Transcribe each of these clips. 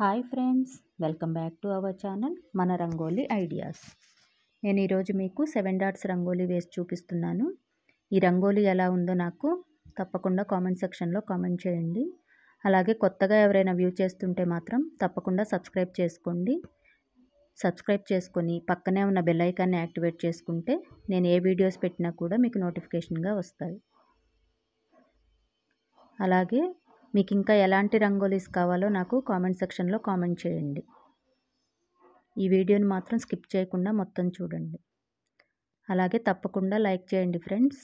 Hi friends welcome back to our channel మన rangoli ideas నేను ఈరోజు మీకు సెవెన్ డాట్స్ రంగోలీ వేసి చూపిస్తున్నాను ఈ రంగోలీ ఎలా ఉందో నాకు తప్పకుండా కామెంట్ సెక్షన్లో కామెంట్ చేయండి అలాగే కొత్తగా ఎవరైనా వ్యూ చేస్తుంటే మాత్రం తప్పకుండా సబ్స్క్రైబ్ చేసుకోండి సబ్స్క్రైబ్ చేసుకొని పక్కనే ఉన్న బెల్లైకాన్ని యాక్టివేట్ చేసుకుంటే నేను ఏ వీడియోస్ పెట్టినా కూడా మీకు నోటిఫికేషన్గా వస్తాయి అలాగే మీకు ఇంకా ఎలాంటి రంగోలీస్ కావాలో నాకు కామెంట్ సెక్షన్లో కామెంట్ చేయండి ఈ వీడియోని మాత్రం స్కిప్ చేయకుండా మొత్తం చూడండి అలాగే తప్పకుండా లైక్ చేయండి ఫ్రెండ్స్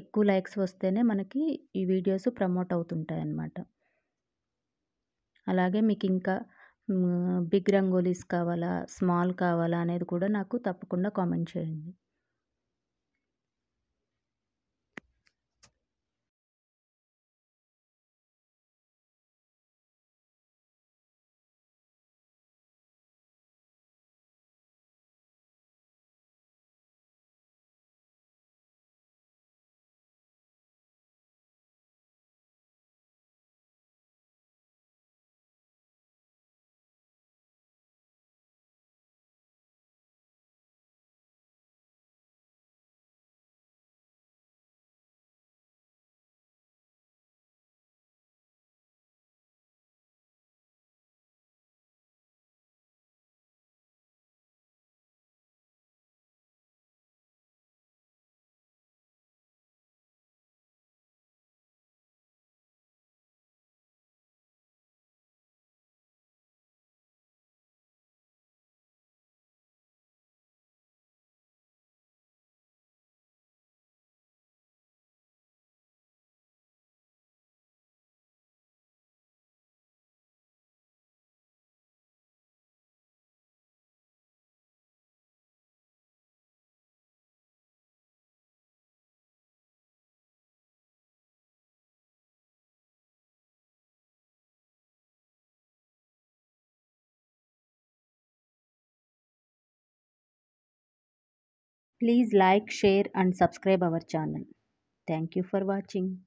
ఎక్కువ లైక్స్ వస్తేనే మనకి ఈ వీడియోస్ ప్రమోట్ అవుతుంటాయి అన్నమాట అలాగే మీకు ఇంకా బిగ్ రంగోలీస్ కావాలా స్మాల్ కావాలా అనేది కూడా నాకు తప్పకుండా కామెంట్ చేయండి Please like, share and subscribe our channel. Thank you for watching.